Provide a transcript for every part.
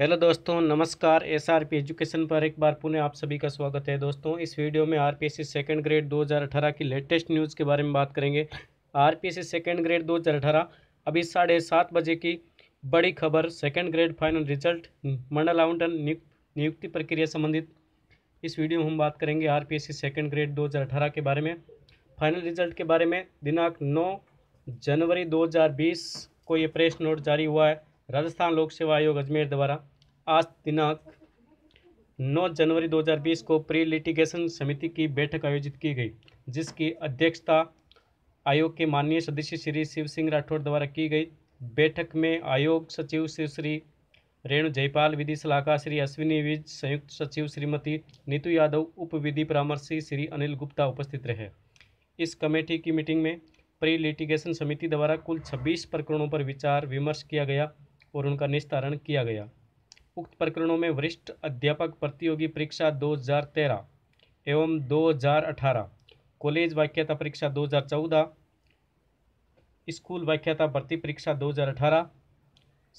hello दोस्तों नमस्कार S R P education पर एक बार पुनः आप सभी का स्वागत है दोस्तों इस वीडियो में R P S C second grade 2018 की लेटेस्ट न्यूज़ के बारे में बात करेंगे R P S C second grade 2018 अभी साढ़े सात बजे की बड़ी खबर सेकेंड ग्रेड फाइनल रिजल्ट मंडल आवंटन नियुक्ति प्रक्रिया संबंधित इस वीडियो में हम बात करेंगे R P S C second grade दो के बारे में फाइनल रिजल्ट के बारे में दिनांक नौ जनवरी दो को ये प्रेस नोट जारी हुआ है राजस्थान लोक सेवा आयोग अजमेर द्वारा आज दिनांक 9 जनवरी 2020 को प्री लिटिगेशन समिति की बैठक आयोजित की गई जिसकी अध्यक्षता आयोग के माननीय सदस्य श्री शिव सिंह राठौर द्वारा की गई बैठक में आयोग सचिव श्री श्री रेणु जयपाल विधि सलाहकार श्री अश्विनी विज संयुक्त सचिव श्रीमती नीतू यादव उप विधि परामर्शी श्री अनिल गुप्ता उपस्थित रहे इस कमेटी की मीटिंग में प्री लिटिगेशन समिति द्वारा कुल 26 प्रकरणों पर विचार विमर्श किया गया और उनका निस्तारण किया गया उक्त प्रकरणों में वरिष्ठ अध्यापक प्रतियोगी परीक्षा 2013 एवं 2018 कॉलेज व्याख्याता परीक्षा 2014 स्कूल व्याख्याता भर्ती परीक्षा 2018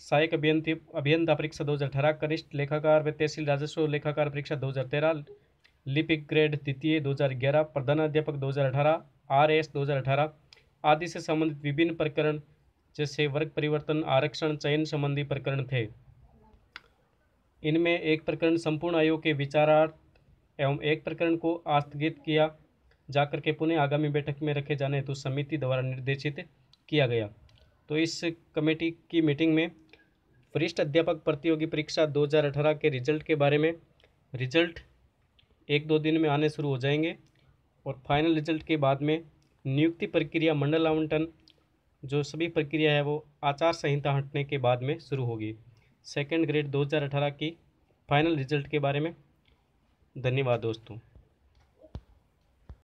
सहायक अभियंती अभियंता परीक्षा 2018 कनिष्ठ लेखाकार व तहसील राजस्व लेखाकार परीक्षा 2013 लिपिक ग्रेड द्वितीय 2011 प्रधानाध्यापक 2018 आरएस 2018 आदि से संबंधित विभिन्न प्रकरण जैसे वर्ग परिवर्तन आरक्षण चयन संबंधी प्रकरण थे इनमें एक प्रकरण संपूर्ण आयोग के विचारार्थ एवं एक प्रकरण को आस्थगित किया जाकर के पुनः आगामी बैठक में रखे जाने हेतु समिति द्वारा निर्देशित किया गया तो इस कमेटी की मीटिंग में वरिष्ठ अध्यापक प्रतियोगी परीक्षा 2018 के रिजल्ट के बारे में रिजल्ट एक दो दिन में आने शुरू हो जाएंगे और फाइनल रिजल्ट के बाद में नियुक्ति प्रक्रिया मंडल आवंटन जो सभी प्रक्रिया है वो आचार संहिता हटने के बाद में शुरू होगी सेकेंड ग्रेड 2018 की फाइनल रिजल्ट के बारे में धन्यवाद दोस्तों